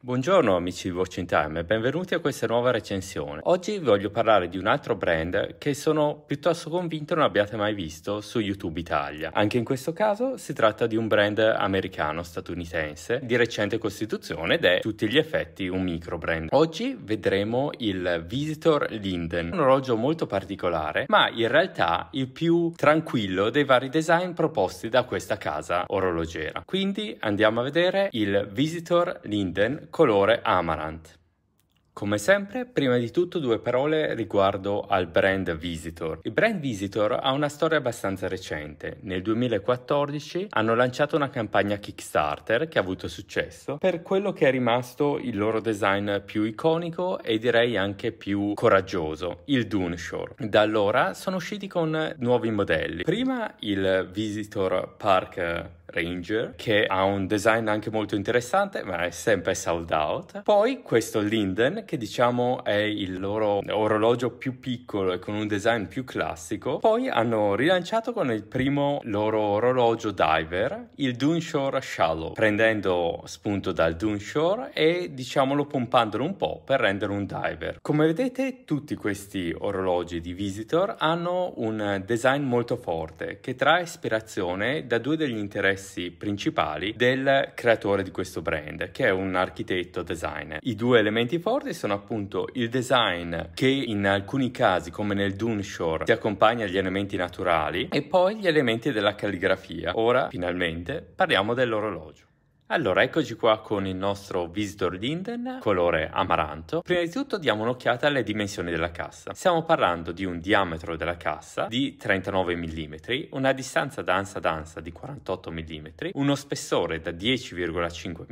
Buongiorno amici di Watch in Time e benvenuti a questa nuova recensione. Oggi vi voglio parlare di un altro brand che sono piuttosto convinto non abbiate mai visto su YouTube Italia. Anche in questo caso si tratta di un brand americano statunitense di recente costituzione ed è a tutti gli effetti un micro brand. Oggi vedremo il Visitor Linden, un orologio molto particolare ma in realtà il più tranquillo dei vari design proposti da questa casa orologera. Quindi andiamo a vedere il Visitor Linden colore amaranth. Come sempre, prima di tutto due parole riguardo al brand Visitor. Il brand Visitor ha una storia abbastanza recente. Nel 2014 hanno lanciato una campagna Kickstarter che ha avuto successo per quello che è rimasto il loro design più iconico e direi anche più coraggioso, il Dunshore. Da allora sono usciti con nuovi modelli. Prima il Visitor Park Ranger che ha un design anche molto interessante ma è sempre sold out poi questo Linden che diciamo è il loro orologio più piccolo e con un design più classico poi hanno rilanciato con il primo loro orologio diver il Dunshore Shallow prendendo spunto dal Dunshore e diciamolo pompandolo un po' per rendere un diver come vedete tutti questi orologi di Visitor hanno un design molto forte che trae ispirazione da due degli interessi interessi principali del creatore di questo brand, che è un architetto designer. I due elementi forti sono appunto il design che in alcuni casi, come nel Dune si accompagna agli elementi naturali e poi gli elementi della calligrafia. Ora, finalmente, parliamo dell'orologio. Allora, eccoci qua con il nostro Visitor Linden, colore amaranto. Prima di tutto diamo un'occhiata alle dimensioni della cassa. Stiamo parlando di un diametro della cassa di 39 mm, una distanza danza danza di 48 mm, uno spessore da 10,5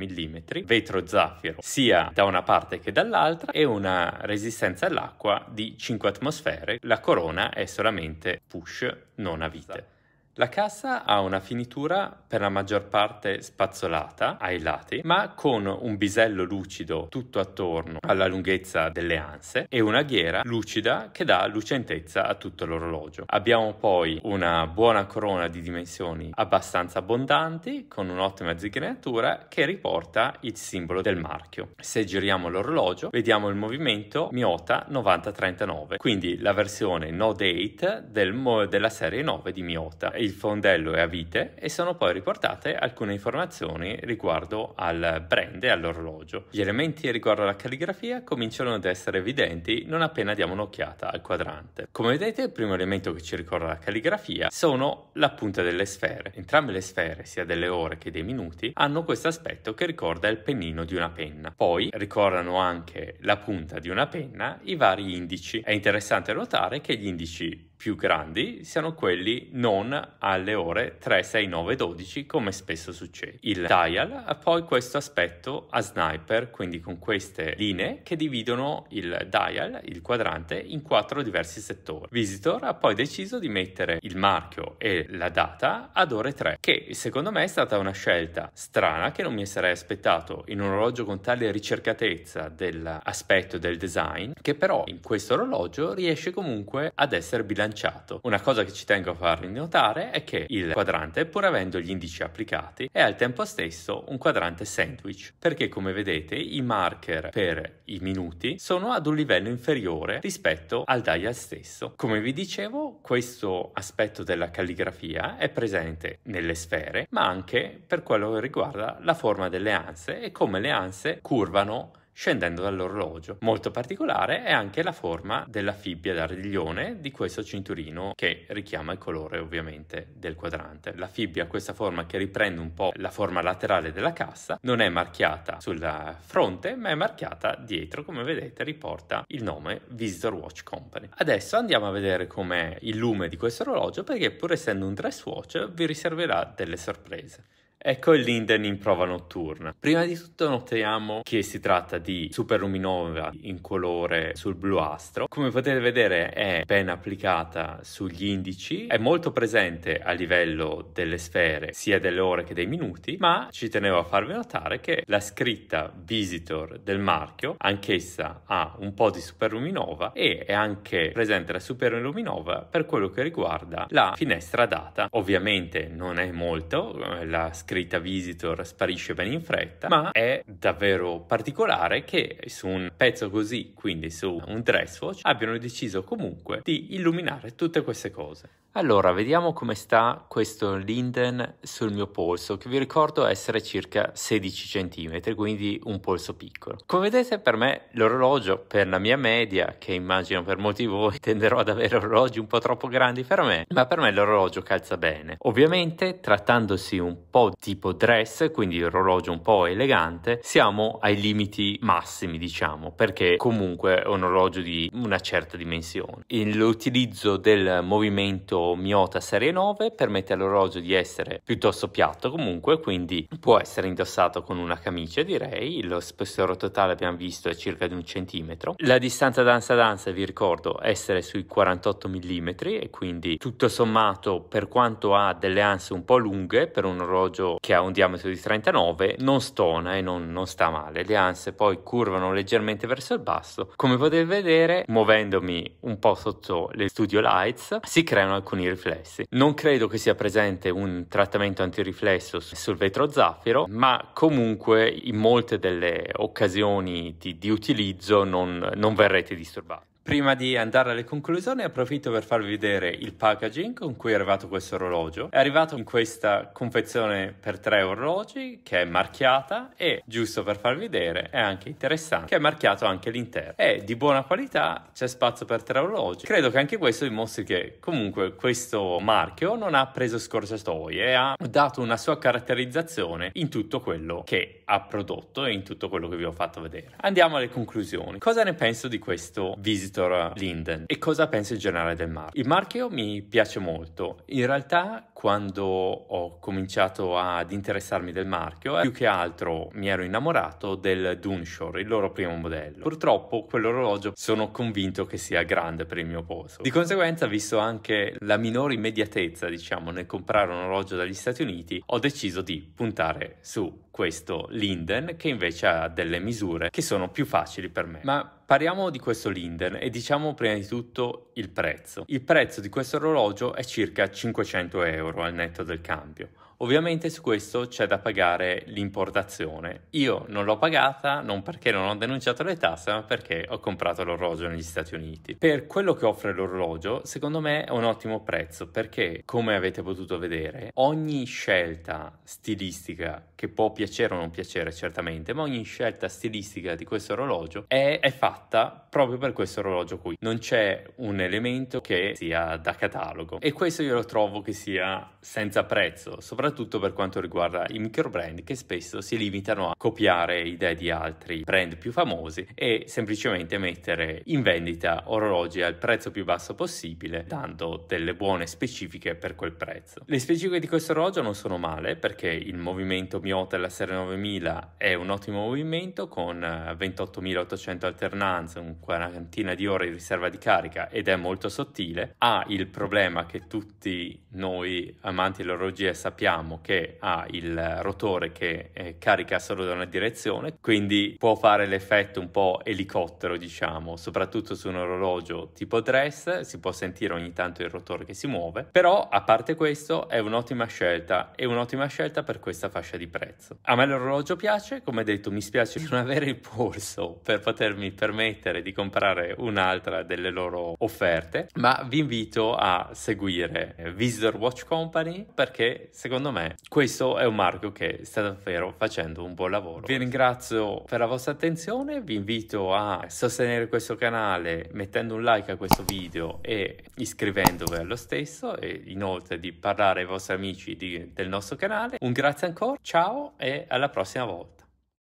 mm, vetro zaffiro sia da una parte che dall'altra e una resistenza all'acqua di 5 atmosfere. La corona è solamente push, non a vite. La cassa ha una finitura per la maggior parte spazzolata ai lati, ma con un bisello lucido tutto attorno alla lunghezza delle anse e una ghiera lucida che dà lucentezza a tutto l'orologio. Abbiamo poi una buona corona di dimensioni abbastanza abbondanti con un'ottima zigrinatura che riporta il simbolo del marchio. Se giriamo l'orologio vediamo il movimento Miota 9039, quindi la versione no date del, della serie 9 di Miota il fondello è a vite e sono poi riportate alcune informazioni riguardo al brand e all'orologio. Gli elementi riguardo alla calligrafia cominciano ad essere evidenti non appena diamo un'occhiata al quadrante. Come vedete il primo elemento che ci ricorda la calligrafia sono la punta delle sfere. Entrambe le sfere, sia delle ore che dei minuti, hanno questo aspetto che ricorda il pennino di una penna. Poi ricordano anche la punta di una penna i vari indici. È interessante notare che gli indici più grandi siano quelli non alle ore 3, 6, 9, 12 come spesso succede. Il dial ha poi questo aspetto a sniper, quindi con queste linee che dividono il dial, il quadrante, in quattro diversi settori. Visitor ha poi deciso di mettere il marchio e la data ad ore 3, che secondo me è stata una scelta strana che non mi sarei aspettato in un orologio con tale ricercatezza dell'aspetto del design, che però in questo orologio riesce comunque ad essere bilanciato bilanciato. Una cosa che ci tengo a farvi notare è che il quadrante, pur avendo gli indici applicati, è al tempo stesso un quadrante sandwich, perché come vedete i marker per i minuti sono ad un livello inferiore rispetto al dial stesso. Come vi dicevo, questo aspetto della calligrafia è presente nelle sfere, ma anche per quello che riguarda la forma delle anse e come le anse curvano scendendo dall'orologio. Molto particolare è anche la forma della fibbia d'ardiglione di questo cinturino che richiama il colore ovviamente del quadrante. La fibbia ha questa forma che riprende un po' la forma laterale della cassa, non è marchiata sulla fronte ma è marchiata dietro come vedete riporta il nome Visitor Watch Company. Adesso andiamo a vedere com'è il lume di questo orologio perché pur essendo un dress watch vi riserverà delle sorprese. Ecco il Linden in prova notturna. Prima di tutto notiamo che si tratta di Superluminova in colore sul bluastro. Come potete vedere è ben applicata sugli indici, è molto presente a livello delle sfere, sia delle ore che dei minuti, ma ci tenevo a farvi notare che la scritta Visitor del marchio, anch'essa ha un po' di Superluminova e è anche presente la Superluminova per quello che riguarda la finestra data. Ovviamente non è molto, eh, la scritta scritta Visitor sparisce ben in fretta, ma è davvero particolare che su un pezzo così, quindi su un dress watch, abbiano deciso comunque di illuminare tutte queste cose. Allora, vediamo come sta questo linden sul mio polso, che vi ricordo essere circa 16 cm, quindi un polso piccolo. Come vedete per me l'orologio, per la mia media, che immagino per molti di voi tenderò ad avere orologi un po' troppo grandi per me, ma per me l'orologio calza bene. Ovviamente trattandosi un po' tipo dress, quindi orologio un po' elegante, siamo ai limiti massimi diciamo, perché comunque è un orologio di una certa dimensione. L'utilizzo del movimento Miota Serie 9 permette all'orologio di essere piuttosto piatto comunque, quindi può essere indossato con una camicia direi, lo spessore totale abbiamo visto è circa di un centimetro. La distanza danza danza vi ricordo essere sui 48 mm e quindi tutto sommato per quanto ha delle anse un po' lunghe per un orologio che ha un diametro di 39 non stona e non, non sta male, le anse poi curvano leggermente verso il basso, come potete vedere muovendomi un po' sotto le studio lights si creano alcuni riflessi. Non credo che sia presente un trattamento antiriflesso sul vetro zaffiro, ma comunque in molte delle occasioni di, di utilizzo non, non verrete disturbati. Prima di andare alle conclusioni approfitto per farvi vedere il packaging con cui è arrivato questo orologio. È arrivato in questa confezione per tre orologi che è marchiata e giusto per farvi vedere è anche interessante che è marchiato anche l'interno. È di buona qualità, c'è spazio per tre orologi. Credo che anche questo dimostri che comunque questo marchio non ha preso scorciatoie e eh, ha dato una sua caratterizzazione in tutto quello che ha prodotto e in tutto quello che vi ho fatto vedere. Andiamo alle conclusioni. Cosa ne penso di questo visitor? Victor Linden. E cosa pensa in generale del marchio? Il marchio mi piace molto. In realtà, quando ho cominciato ad interessarmi del marchio, eh, più che altro mi ero innamorato del Dunshore, il loro primo modello. Purtroppo, quell'orologio sono convinto che sia grande per il mio posto. Di conseguenza, visto anche la minore immediatezza, diciamo, nel comprare un orologio dagli Stati Uniti, ho deciso di puntare su questo Linden che invece ha delle misure che sono più facili per me. Ma parliamo di questo Linden e diciamo prima di tutto il prezzo. Il prezzo di questo orologio è circa 500 euro al netto del cambio Ovviamente su questo c'è da pagare l'importazione. Io non l'ho pagata non perché non ho denunciato le tasse, ma perché ho comprato l'orologio negli Stati Uniti. Per quello che offre l'orologio, secondo me è un ottimo prezzo perché, come avete potuto vedere, ogni scelta stilistica, che può piacere o non piacere certamente, ma ogni scelta stilistica di questo orologio è, è fatta proprio per questo orologio qui. Non c'è un elemento che sia da catalogo e questo io lo trovo che sia senza prezzo, soprattutto soprattutto per quanto riguarda i microbrand che spesso si limitano a copiare idee di altri brand più famosi e semplicemente mettere in vendita orologi al prezzo più basso possibile, dando delle buone specifiche per quel prezzo. Le specifiche di questo orologio non sono male perché il movimento Miota della serie 9000 è un ottimo movimento con 28.800 eh, alternanze, un quarantina di ore di riserva di carica ed è molto sottile. Ha il problema che tutti noi amanti dell'orologia sappiamo sappiamo che ha il rotore che eh, carica solo da una direzione, quindi può fare l'effetto un po' elicottero, diciamo, soprattutto su un orologio tipo dress, si può sentire ogni tanto il rotore che si muove, però a parte questo è un'ottima scelta, e un'ottima scelta per questa fascia di prezzo. A me l'orologio piace, come detto mi spiace di non avere il polso per potermi permettere di comprare un'altra delle loro offerte, ma vi invito a seguire Visitor Watch Company perché secondo secondo me questo è un marchio che sta davvero facendo un buon lavoro. Vi ringrazio per la vostra attenzione, vi invito a sostenere questo canale mettendo un like a questo video e iscrivendovi allo stesso e inoltre di parlare ai vostri amici di, del nostro canale. Un grazie ancora, ciao e alla prossima volta.